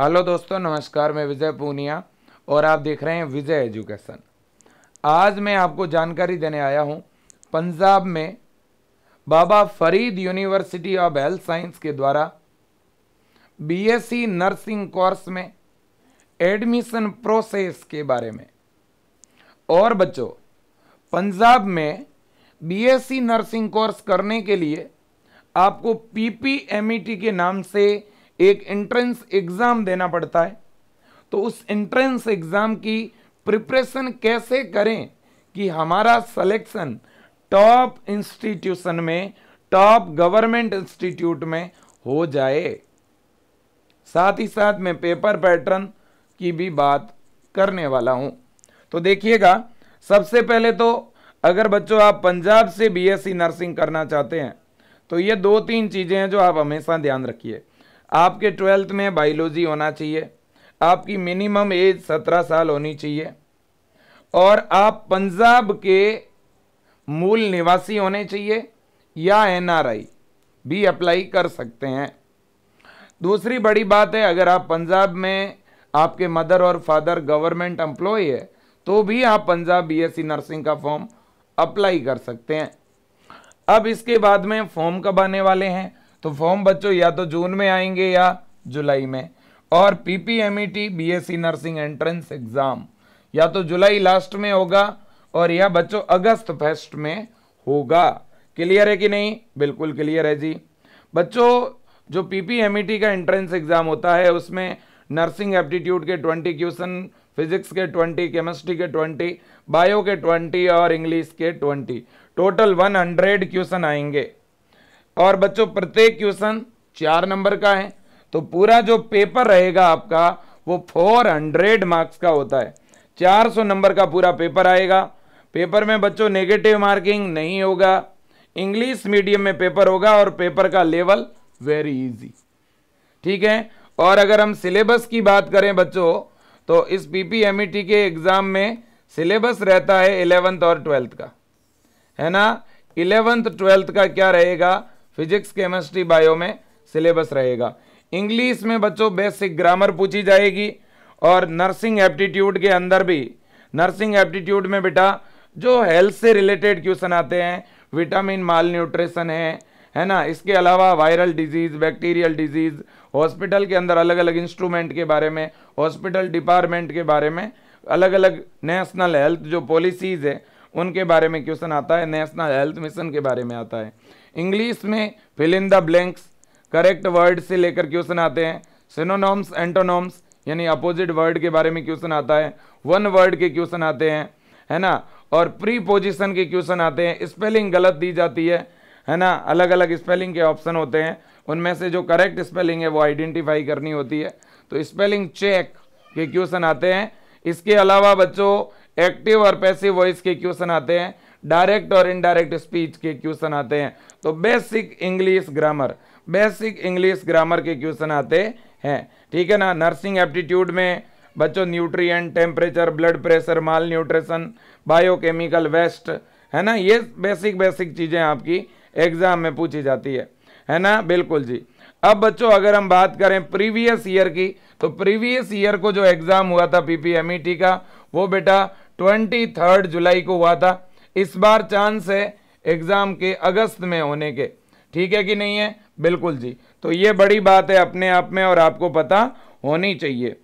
hello दोस्तों नमस्कार मैं विजय पूनिया और आप देख रहे हैं विजय एजुकेशन आज मैं आपको जानकारी देने आया हूं पंजाब में Baba Farid university of health science के द्वारा बीएससी नर्सिंग कोर्स में एडमिशन प्रोसेस के बारे में और बच्चों पंजाब में बीएससी नर्सिंग कोर्स करने के लिए आपको पीपीएमईटी e के नाम से एक एंट्रेंस एग्ज़ाम देना पड़ता है तो उस एंट्रेंस एग्ज़ाम की प्रिपरेशन कैसे करें कि हमारा सिलेक्शन टॉप इंस्टीट्यूशन में टॉप गवर्नमेंट इंस्टीट्यूट में हो जाए साथ ही साथ मैं पेपर पैटर्न की भी बात करने वाला हूं तो देखिएगा सबसे पहले तो अगर बच्चों आप पंजाब से बीएससी नर्सिंग e करना चाहते हैं तो ये दो तीन चीज़ें हैं जो आप हमेशा ध्यान रखिए आपके ट्वेल्थ में बायोलॉजी होना चाहिए आपकी मिनिमम एज सत्रह साल होनी चाहिए और आप पंजाब के मूल निवासी होने चाहिए या एनआरआई भी अप्लाई कर सकते हैं दूसरी बड़ी बात है अगर आप पंजाब में आपके मदर और फादर गवर्नमेंट एम्प्लॉय है तो भी आप पंजाब बीएससी e नर्सिंग का फॉर्म अप्लाई कर सकते हैं अब इसके बाद में फॉर्म कब आने वाले हैं तो फॉर्म बच्चों या तो जून में आएंगे या जुलाई में और P P M E T B S C nursing entrance exam या तो जुलाई लास्ट में होगा और या बच्चों अगस्त फर्स्ट में होगा क्लियर है कि नहीं बिल्कुल क्लियर है जी बच्चों जो P P M E T का एंट्रेंस एग्ज़ाम होता है उसमें नर्सिंग एप्टीट्यूड के ट्वेंटी क्वेश्चन फिजिक्स के ट्वेंटी केमिस्ट्री के ट्वेंटी बायो के ट्वेंटी और इंग्लिश के twenty total one hundred question आएंगे और बच्चों प्रत्येक क्वेश्चन चार नंबर का है तो पूरा जो पेपर रहेगा आपका वो फोर हंड्रेड मार्क्स का होता है चार सौ नंबर का पूरा पेपर आएगा पेपर में बच्चों नेगेटिव मार्किंग नहीं होगा इंग्लिश मीडियम में पेपर होगा और पेपर का लेवल वेरी इजी ठीक है और अगर हम सिलेबस की बात करें बच्चों तो इस पीपीएमईटी e के एग्ज़ाम में सिलेबस रहता है इलेवेंथ और ट्वेल्थ का है ना इलेवेंथ ट्वेल्थ का क्या रहेगा फिजिक्स केमिस्ट्री बायो में सिलेबस रहेगा इंग्लिश में बच्चों बेसिक ग्रामर पूछी जाएगी और नर्सिंग एप्टीट्यूड के अंदर भी नर्सिंग एप्टीट्यूड में बेटा जो हेल्थ से रिलेटेड क्वेश्चन आते हैं विटामिन माल न्यूट्रिशन है है ना इसके अलावा viral disease bacterial disease hospital के अंदर अलग अलग इंस्ट्रूमेंट के बारे में हॉस्पिटल डिपार्टमेंट के बारे में अलग अलग नेशनल हेल्थ जो पॉलिसीज़ है उनके बारे में क्वेश्चन आता है नेशनल हेल्थ मिशन के बारे में आता है इंग्लिश में fill in the blanks correct word से लेकर क्वेश्चन आते हैं सिनोनॉम्स एंटोनॉम्स यानी अपोजिट वर्ड के बारे में क्वेश्चन आता है वन वर्ड के क्वेश्चन आते हैं है ना और प्री पोजिशन के क्वेश्चन आते हैं स्पेलिंग गलत दी जाती है है ना अलग अलग स्पेलिंग के ऑप्शन होते हैं उनमें से जो करेक्ट स्पेलिंग है वो आइडेंटिफाई करनी होती है तो स्पेलिंग चेक के क्वेश्चन आते हैं इसके अलावा बच्चों एक्टिव और पैसिव वॉइस के क्वेश्चन आते हैं डायरेक्ट और इनडायरेक्ट स्पीच के क्वेश्चन आते हैं तो basic English grammar basic English grammar के क्वेश्चन आते हैं ठीक है ना नर्सिंग एप्टीट्यूड में बच्चों nutrient temperature blood pressure malnutrition biochemical waste है ना ये बेसिक बेसिक चीज़ें आपकी एग्ज़ाम में पूछी जाती है है ना बिल्कुल जी अब बच्चों अगर हम बात करें प्रीवियस ईयर की तो प्रीवियस ईयर को जो एग्ज़ाम हुआ था पीपीएमईटी का वो बेटा ट्वेंटी थर्ड जुलाई को हुआ था इस बार चांस है एग्ज़ाम के अगस्त में होने के ठीक है कि नहीं है बिल्कुल जी तो ये बड़ी बात है अपने आप में और आपको पता होनी चाहिए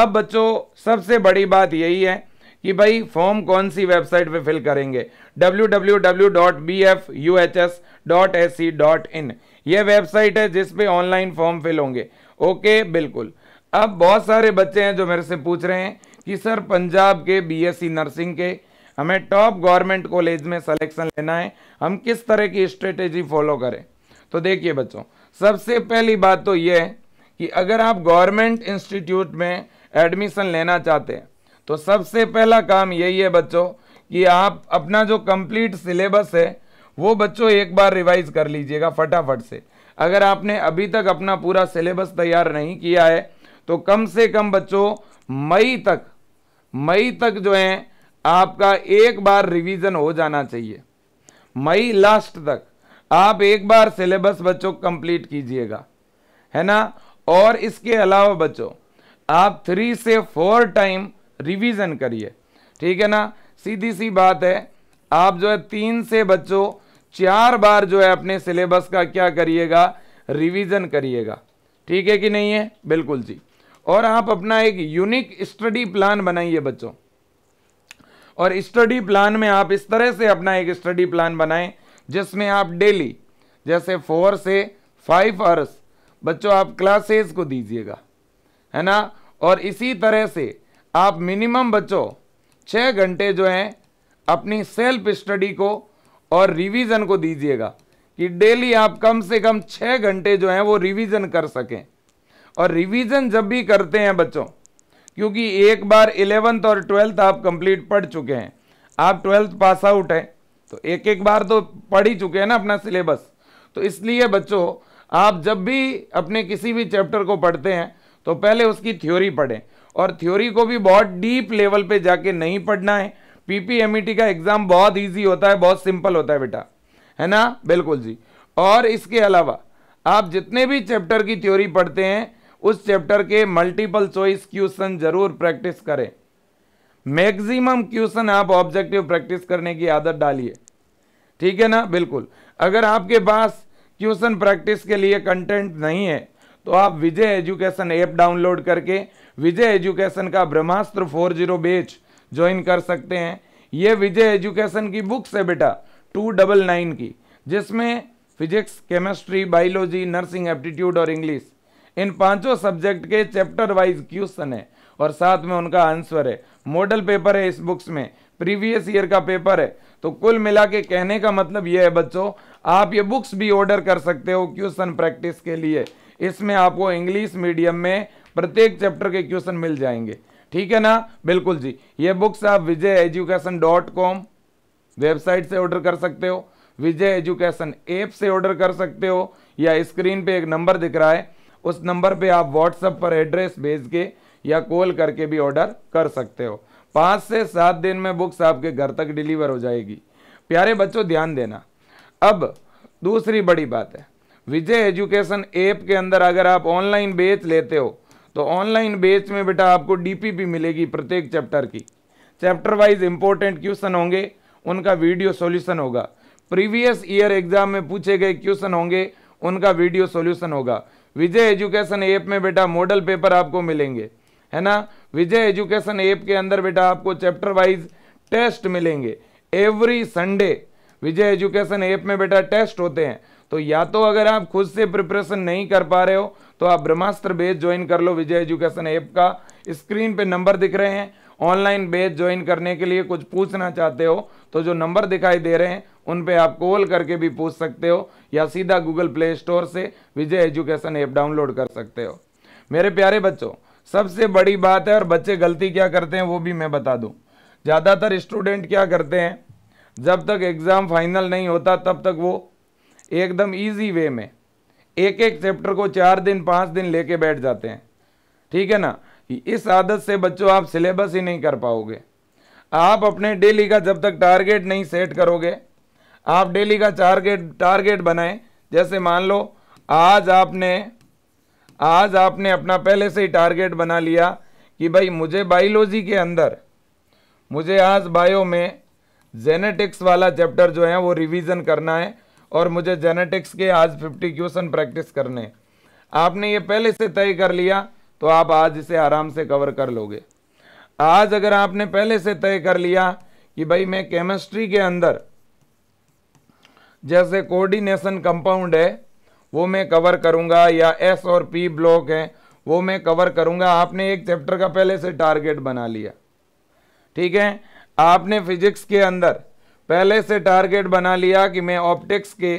अब बच्चों सबसे बड़ी बात यही है कि भाई फॉर्म कौन सी वेबसाइट पे फिल करेंगे www.bfuhs.ac.in ये वेबसाइट है जिस पे ऑनलाइन फॉर्म फिल होंगे ओके बिल्कुल अब बहुत सारे बच्चे हैं जो मेरे से पूछ रहे हैं कि सर पंजाब के बीएससी नर्सिंग के हमें टॉप गवर्नमेंट कॉलेज में सिलेक्शन लेना है हम किस तरह की स्ट्रेटेजी फॉलो करें तो देखिए बच्चों सबसे पहली बात तो ये कि अगर आप गवर्नमेंट इंस्टीट्यूट में एडमिशन लेना चाहते हैं तो सबसे पहला काम यही है बच्चों कि आप अपना जो कंप्लीट सिलेबस है वो बच्चों एक बार रिवाइज कर लीजिएगा फटाफट से अगर आपने अभी तक अपना पूरा सिलेबस तैयार नहीं किया है तो कम से कम बच्चों मई तक मई तक जो है आपका एक बार रिवीजन हो जाना चाहिए मई लास्ट तक आप एक बार सिलेबस बच्चों कंप्लीट कीजिएगा है ना और इसके अलावा बच्चों आप थ्री से फोर टाइम रिवीजन करिए ठीक है ना सीधी सी बात है आप जो है तीन से बच्चों चार बार जो है अपने सिलेबस का क्या करिएगा रिवीजन करिएगा ठीक है कि नहीं है बिल्कुल जी और आप अपना एक यूनिक स्टडी प्लान बनाइए बच्चों और स्टडी प्लान में आप इस तरह से अपना एक स्टडी प्लान बनाएं जिसमें आप डेली जैसे फोर से फाइव आवर्स बच्चों आप क्लासेस को दीजिएगा है ना और इसी तरह से आप मिनिमम बच्चों छः घंटे जो हैं अपनी सेल्फ स्टडी को और रिवीजन को दीजिएगा कि डेली आप कम से कम छः घंटे जो हैं वो रिवीजन कर सकें और रिवीजन जब भी करते हैं बच्चों क्योंकि एक बार इलेवेंथ और ट्वेल्थ आप कंप्लीट पढ़ चुके हैं आप ट्वेल्थ पास आउट हैं तो एक एक बार तो पढ़ ही चुके हैं ना अपना सिलेबस तो इसलिए बच्चों आप जब भी अपने किसी भी चैप्टर को पढ़ते हैं तो पहले उसकी थ्योरी पढ़ें और थ्योरी को भी बहुत डीप लेवल पे जाके नहीं पढ़ना है पीपीएमईटी e का एग्ज़ाम बहुत इजी होता है बहुत सिंपल होता है बेटा है ना बिल्कुल जी और इसके अलावा आप जितने भी चैप्टर की थ्योरी पढ़ते हैं उस चैप्टर के मल्टीपल चॉइस क्वेश्चन जरूर प्रैक्टिस करें मैक्सिमम क्वेश्चन आप ऑब्जेक्टिव प्रैक्टिस करने की आदत डालिए ठीक है ना बिल्कुल अगर आपके पास क्वेश्चन प्रैक्टिस के लिए कंटेंट नहीं है तो आप विजय एजुकेशन ऐप डाउनलोड करके विजय एजुकेशन का Brahmastra four zero batch join कर सकते हैं ये विजय एजुकेशन की बुक्स है बेटा टू डबल नाइन की जिसमें physics chemistry biology nursing aptitude और इंग्लिश इन पांचों सब्जेक्ट के चैप्टर वाइज क्वेश्चन है और साथ में उनका आंसर है मॉडल पेपर है इस बुक्स में प्रीवियस ईयर का पेपर है तो कुल मिला के कहने का मतलब यह है बच्चों आप ये बुक्स भी ऑर्डर कर सकते हो क्वेश्चन प्रैक्टिस के लिए इसमें आपको इंग्लिश मीडियम में प्रत्येक चैप्टर के क्वेश्चन मिल जाएंगे ठीक है ना बिल्कुल जी ये बुक्स आप Vijay education dot com website से ऑर्डर कर सकते हो विजय एजुकेशन ऐप से ऑर्डर कर सकते हो या स्क्रीन पे एक नंबर दिख रहा है उस नंबर पे आप व्हाट्सएप पर एड्रेस भेज के या कॉल करके भी ऑर्डर कर सकते हो पाँच से सात दिन में बुक्स आपके घर तक डिलीवर हो जाएगी प्यारे बच्चों ध्यान देना अब दूसरी बड़ी बात है विजय एजुकेशन ऐप के अंदर अगर आप ऑनलाइन बेच लेते हो तो ऑनलाइन बेच में बेटा आपको डीपीपी मिलेगी प्रत्येक चैप्टर की चैप्टर वाइज इंपॉर्टेंट क्वेश्चन होंगे उनका वीडियो सॉल्यूशन होगा प्रीवियस ईयर एग्जाम में पूछे गए क्वेश्चन होंगे उनका वीडियो सॉल्यूशन होगा विजय एजुकेशन ऐप में बेटा मॉडल पेपर आपको मिलेंगे है ना विजय एजुकेशन ऐप के अंदर बेटा आपको चैप्टर वाइज टेस्ट मिलेंगे every Sunday Vijay education app में बेटा टेस्ट होते हैं तो या तो अगर आप खुद से प्रिपरेशन नहीं कर पा रहे हो तो आप ब्रह्मास्त्र बेस ज्वाइन कर लो विजय एजुकेशन ऐप का स्क्रीन पे नंबर दिख रहे हैं ऑनलाइन बेच ज्वाइन करने के लिए कुछ पूछना चाहते हो तो जो नंबर दिखाई दे रहे हैं उन पे आप कॉल करके भी पूछ सकते हो या सीधा गूगल प्ले स्टोर से विजय एजुकेशन ऐप डाउनलोड कर सकते हो मेरे प्यारे बच्चों सबसे बड़ी बात है और बच्चे गलती क्या करते हैं वो भी मैं बता दूँ ज़्यादातर स्टूडेंट क्या करते हैं जब तक एग्ज़ाम फाइनल नहीं होता तब तक वो एकदम ईजी वे में एक एक चैप्टर को चार दिन पाँच दिन लेके बैठ जाते हैं ठीक है ना इस आदत से बच्चों आप सिलेबस ही नहीं कर पाओगे आप अपने डेली का जब तक टारगेट नहीं सेट करोगे आप डेली का टारगेट टारगेट बनाएं जैसे मान लो आज आपने आज आपने अपना पहले से ही टारगेट बना लिया कि भाई मुझे बायोलॉजी के अंदर मुझे आज बायो में जेनेटिक्स वाला चैप्टर जो है वो रिवीजन करना है और मुझे जेनेटिक्स के आज फिफ्टी क्वेश्चन प्रैक्टिस करने हैं आपने ये पहले से तय कर लिया तो आप आज इसे आराम से कवर कर लोगे आज अगर आपने पहले से तय कर लिया कि भाई मैं केमिस्ट्री के अंदर जैसे कोऑर्डिनेशन कंपाउंड है वो मैं कवर करूंगा या एस और पी ब्लॉक है वो मैं कवर करूंगा आपने एक चैप्टर का पहले से टारगेट बना लिया ठीक है आपने फिजिक्स के अंदर पहले से टारगेट बना लिया कि मैं ऑप्टिक्स के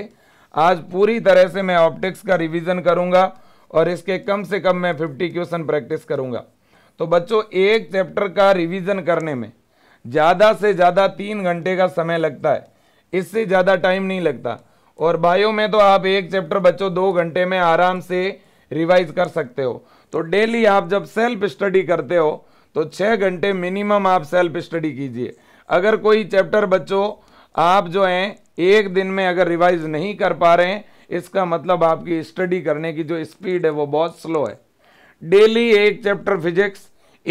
आज पूरी तरह से मैं ऑप्टिक्स का रिवीजन करूंगा और इसके कम से कम मैं फिफ्टी क्वेश्चन प्रैक्टिस करूँगा तो बच्चों एक चैप्टर का रिविजन करने में ज़्यादा से ज़्यादा तीन घंटे का समय लगता है इससे ज़्यादा टाइम नहीं लगता और भाइयों में तो आप एक चैप्टर बच्चों दो घंटे में आराम से रिवाइज कर सकते हो तो डेली आप जब सेल्फ स्टडी करते हो तो छः घंटे मिनिमम आप सेल्फ स्टडी कीजिए अगर कोई चैप्टर बच्चों आप जो हैं एक दिन में अगर रिवाइज नहीं कर पा रहे हैं इसका मतलब आपकी स्टडी करने की जो स्पीड है वो बहुत स्लो है डेली एक चैप्टर फिजिक्स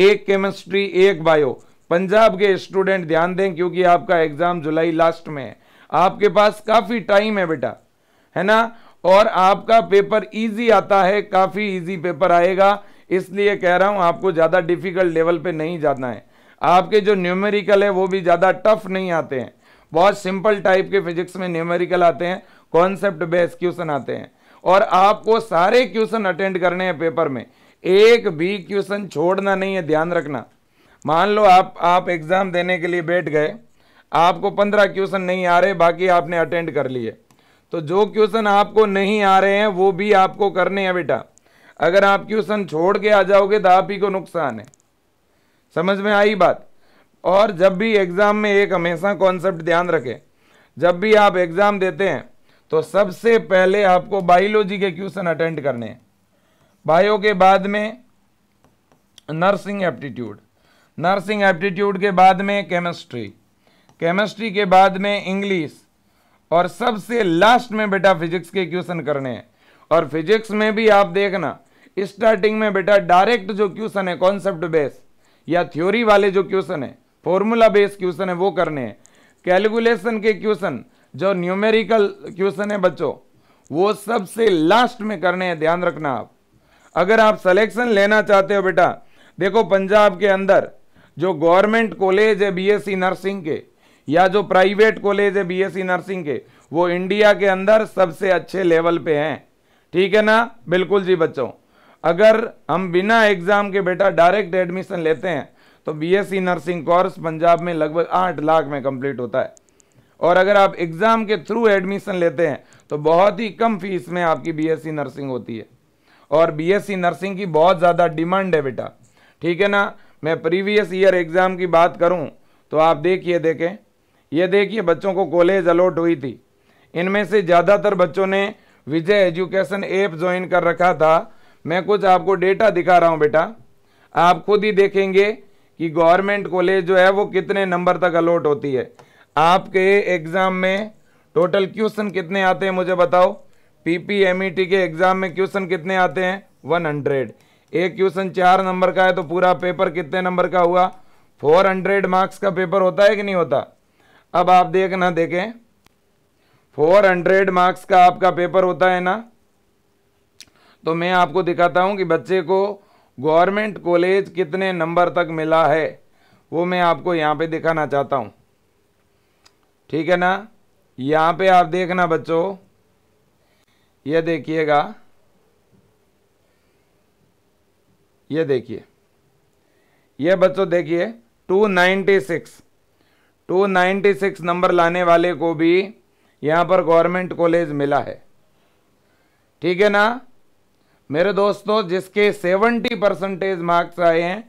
एक केमिस्ट्री एक बायो पंजाब के स्टूडेंट ध्यान दें क्योंकि आपका एग्ज़ाम जुलाई लास्ट में है आपके पास काफ़ी टाइम है बेटा है ना और आपका पेपर इजी आता है काफ़ी इजी पेपर आएगा इसलिए कह रहा हूं आपको ज़्यादा डिफ़िकल्ट लेवल पे नहीं जाना है आपके जो न्यूमेरिकल है वो भी ज़्यादा टफ नहीं आते हैं बहुत सिंपल टाइप के फिजिक्स में न्यूमेरिकल आते हैं कॉन्सेप्ट बेस्ड क्वेश्चन आते हैं और आपको सारे क्वेश्चन अटेंड करने हैं पेपर में एक भी क्वेश्चन छोड़ना नहीं है ध्यान रखना मान लो आप आप एग्ज़ाम देने के लिए बैठ गए आपको पंद्रह क्वेश्चन नहीं आ रहे बाकी आपने अटेंड कर लिए तो जो क्वेश्चन आपको नहीं आ रहे हैं वो भी आपको करने हैं बेटा अगर आप क्वेश्चन छोड़ के आ जाओगे तो आप ही को नुकसान है समझ में आई बात और जब भी एग्ज़ाम में एक हमेशा कॉन्सेप्ट ध्यान रखें जब भी आप एग्ज़ाम देते हैं तो सबसे पहले आपको बायोलॉजी के क्वेश्चन अटेंड करने हैं बायो के बाद में नर्सिंग एप्टीट्यूड नर्सिंग एप्टीट्यूड के बाद में केमिस्ट्री केमिस्ट्री के बाद में इंग्लिश और सबसे लास्ट में बेटा फिजिक्स के क्वेश्चन करने हैं और फिजिक्स में भी आप देखना स्टार्टिंग में बेटा डायरेक्ट जो क्वेश्चन है कॉन्सेप्ट बेस या थ्योरी वाले जो क्वेश्चन है फॉर्मूला बेस्ड क्वेश्चन है वो करने हैं कैलकुलेशन के क्वेश्चन जो न्यूमेरिकल क्वेश्चन है बच्चों वो सबसे लास्ट में करने हैं ध्यान रखना आप अगर आप सिलेक्शन लेना चाहते हो बेटा देखो पंजाब के अंदर जो गवर्नमेंट कॉलेज है बीएससी नर्सिंग e के या जो प्राइवेट कॉलेज है बीएससी नर्सिंग e के वो इंडिया के अंदर सबसे अच्छे लेवल पे हैं ठीक है ना बिल्कुल जी बच्चों अगर हम बिना एग्ज़ाम के बेटा डायरेक्ट एडमिशन लेते हैं तो बी नर्सिंग कोर्स पंजाब में लगभग आठ लाख में कंप्लीट होता है और अगर आप एग्ज़ाम के थ्रू एडमिशन लेते हैं तो बहुत ही कम फीस में आपकी बीएससी नर्सिंग होती है और बीएससी नर्सिंग की बहुत ज़्यादा डिमांड है बेटा ठीक है ना मैं प्रीवियस ईयर एग्ज़ाम की बात करूं तो आप देखिए देखें ये देखिए बच्चों को कॉलेज अलॉट हुई थी इनमें से ज़्यादातर बच्चों ने विजय एजुकेशन ऐप ज्वाइन कर रखा था मैं कुछ आपको डेटा दिखा रहा हूँ बेटा आप खुद ही देखेंगे कि गवर्नमेंट कॉलेज जो है वो कितने नंबर तक अलॉट होती है आपके एग्ज़ाम में टोटल क्वेश्चन कितने आते हैं मुझे बताओ पीपीएमईटी e के एग्ज़ाम में क्वेश्चन कितने आते हैं वन हंड्रेड एक क्वेश्चन चार नंबर का है तो पूरा पेपर कितने नंबर का हुआ फोर हंड्रेड मार्क्स का पेपर होता है कि नहीं होता अब आप देखना देखें फोर हंड्रेड मार्क्स का आपका पेपर होता है ना तो मैं आपको दिखाता हूँ कि बच्चे को गवर्नमेंट कॉलेज कितने नंबर तक मिला है वो मैं आपको यहाँ पे दिखाना चाहता हूँ ठीक है ना यहाँ पे आप देखना बच्चों ये देखिएगा ये देखिए ये बच्चों देखिए 296 296 नंबर लाने वाले को भी यहाँ पर गवर्नमेंट कॉलेज मिला है ठीक है ना मेरे दोस्तों जिसके 70 परसेंटेज मार्क्स आए हैं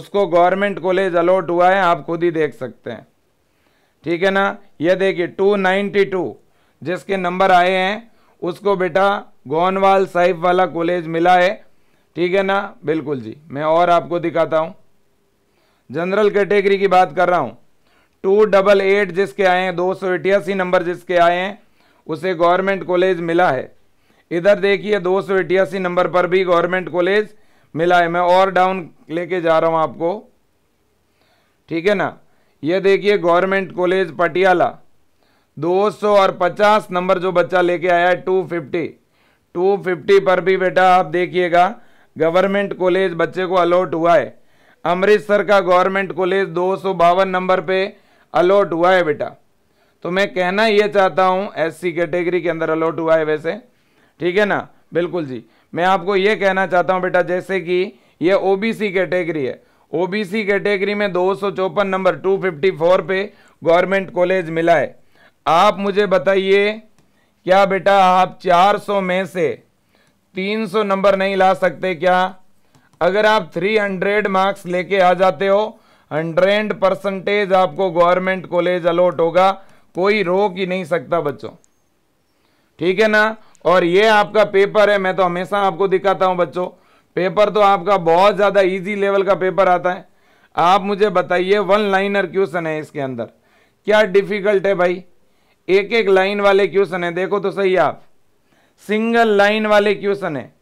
उसको गवर्नमेंट कॉलेज अलॉट हुआ है आप खुद ही देख सकते हैं ठीक है ना ये देखिए टू नाइन्टी टू जिसके नंबर आए हैं उसको बेटा गोनवाल साहिब वाला कॉलेज मिला है ठीक है ना बिल्कुल जी मैं और आपको दिखाता हूँ जनरल कैटेगरी की बात कर रहा हूँ टू डबल एट जिसके आए हैं दो सौ इटियासी नंबर जिसके आए हैं उसे गवर्नमेंट कॉलेज मिला है इधर देखिए दो सौ इटियासी नंबर पर भी गवर्नमेंट कॉलेज मिला है मैं और डाउन लेके जा रहा हूँ आपको ठीक है ना ये देखिए गवर्नमेंट कॉलेज पटियाला 200 और 50 नंबर जो बच्चा लेके आया है 250 250 पर भी बेटा आप देखिएगा गवर्नमेंट कॉलेज बच्चे को अलॉट हुआ है अमृतसर का गवर्नमेंट कॉलेज दो नंबर पे अलॉट हुआ है बेटा तो मैं कहना ये चाहता हूँ एससी कैटेगरी के अंदर अलॉट हुआ है वैसे ठीक है ना बिल्कुल जी मैं आपको ये कहना चाहता हूँ बेटा जैसे कि ये ओबीसी कैटेगरी है ओबीसी कैटेगरी में दो नंबर 254 पे गवर्नमेंट कॉलेज मिला है आप मुझे बताइए क्या बेटा आप 400 में से 300 नंबर नहीं ला सकते क्या अगर आप 300 मार्क्स लेके आ जाते हो हंड्रेड परसेंटेज आपको गवर्नमेंट कॉलेज अलॉट होगा कोई रोक ही नहीं सकता बच्चों ठीक है ना और ये आपका पेपर है मैं तो हमेशा आपको दिखाता हूँ बच्चों पेपर तो आपका बहुत ज़्यादा इजी लेवल का पेपर आता है आप मुझे बताइए वन लाइनर क्वेश्चन है इसके अंदर क्या डिफिकल्ट है भाई एक एक लाइन वाले क्वेश्चन है देखो तो सही आप सिंगल लाइन वाले क्वेश्चन है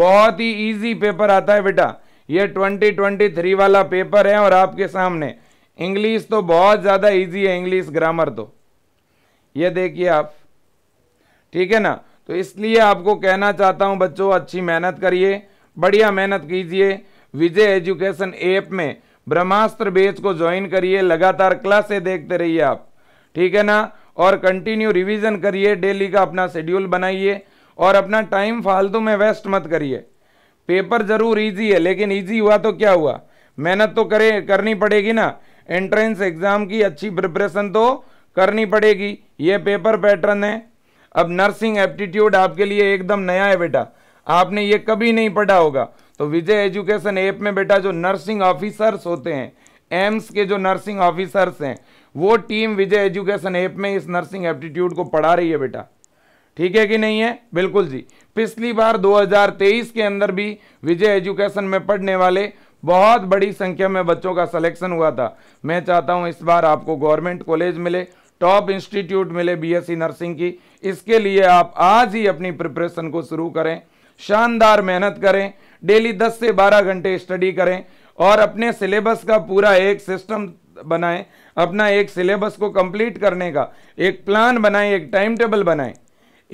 बहुत ही इजी पेपर आता है बेटा ये 2023 वाला पेपर है और आपके सामने इंग्लिश तो बहुत ज़्यादा ईजी है इंग्लिश ग्रामर तो ये देखिए आप ठीक है ना तो इसलिए आपको कहना चाहता हूं बच्चों अच्छी मेहनत करिए बढ़िया मेहनत कीजिए विजय एजुकेशन ऐप में ब्रह्मास्त्र बेच को ज्वाइन करिए लगातार क्लासे देखते रहिए आप ठीक है ना और कंटिन्यू रिवीजन करिए डेली का अपना शेड्यूल बनाइए और अपना टाइम फालतू में वेस्ट मत करिए पेपर ज़रूर ईजी है लेकिन ईजी हुआ तो क्या हुआ मेहनत तो करे करनी पड़ेगी ना एंट्रेंस एग्ज़ाम की अच्छी प्रिपरेशन तो करनी पड़ेगी ये पेपर पैटर्न है अब नर्सिंग एप्टीट्यूड आपके लिए एकदम नया है बेटा आपने ये कभी नहीं पढ़ा होगा तो विजय एजुकेशन ऐप में बेटा जो नर्सिंग ऑफिसर्स होते हैं एम्स के जो नर्सिंग ऑफिसर्स हैं वो टीम विजय एजुकेशन ऐप में इस नर्सिंग एप्टीट्यूड को पढ़ा रही है बेटा ठीक है कि नहीं है बिल्कुल जी पिछली बार 2023 के अंदर भी विजय एजुकेशन में पढ़ने वाले बहुत बड़ी संख्या में बच्चों का सिलेक्शन हुआ था मैं चाहता हूं इस बार आपको गवर्नमेंट कॉलेज मिले टॉप इंस्टीट्यूट मिले बीएससी नर्सिंग की इसके लिए आप आज ही अपनी प्रिपरेशन को शुरू करें शानदार मेहनत करें डेली 10 से 12 घंटे स्टडी करें और अपने सिलेबस का पूरा एक सिस्टम बनाएं अपना एक सिलेबस को कंप्लीट करने का एक प्लान बनाएं एक टाइम टेबल बनाएं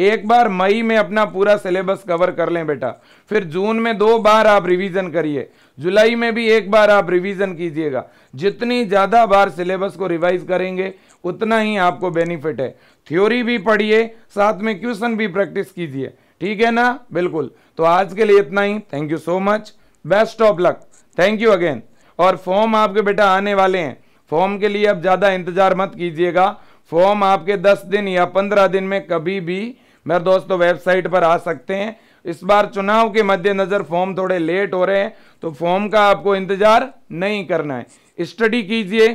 एक बार मई में अपना पूरा सिलेबस कवर कर लें बेटा फिर जून में दो बार आप रिवीजन करिए जुलाई में भी एक बार आप रिवीजन कीजिएगा जितनी ज़्यादा बार सिलेबस को रिवाइज करेंगे उतना ही आपको बेनिफिट है थ्योरी भी पढ़िए साथ में क्वेश्चन भी प्रैक्टिस कीजिए ठीक है ना बिल्कुल तो आज के लिए इतना ही thank you so much best of luck thank you again और फॉर्म आपके बेटा आने वाले हैं फॉर्म के लिए अब ज़्यादा इंतजार मत कीजिएगा फॉर्म आपके 10 दिन या 15 दिन में कभी भी मेरे दोस्तों तो वेबसाइट पर आ सकते हैं इस बार चुनाव के मद्देनज़र फॉर्म थोड़े लेट हो रहे हैं तो फॉर्म का आपको इंतज़ार नहीं करना है स्टडी कीजिए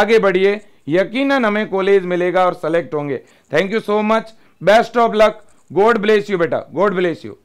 आगे बढ़िए यकीनन हमें कॉलेज मिलेगा और सेलेक्ट होंगे thank you so much best of luck God bless you बेटा गॉड ब्लेस यू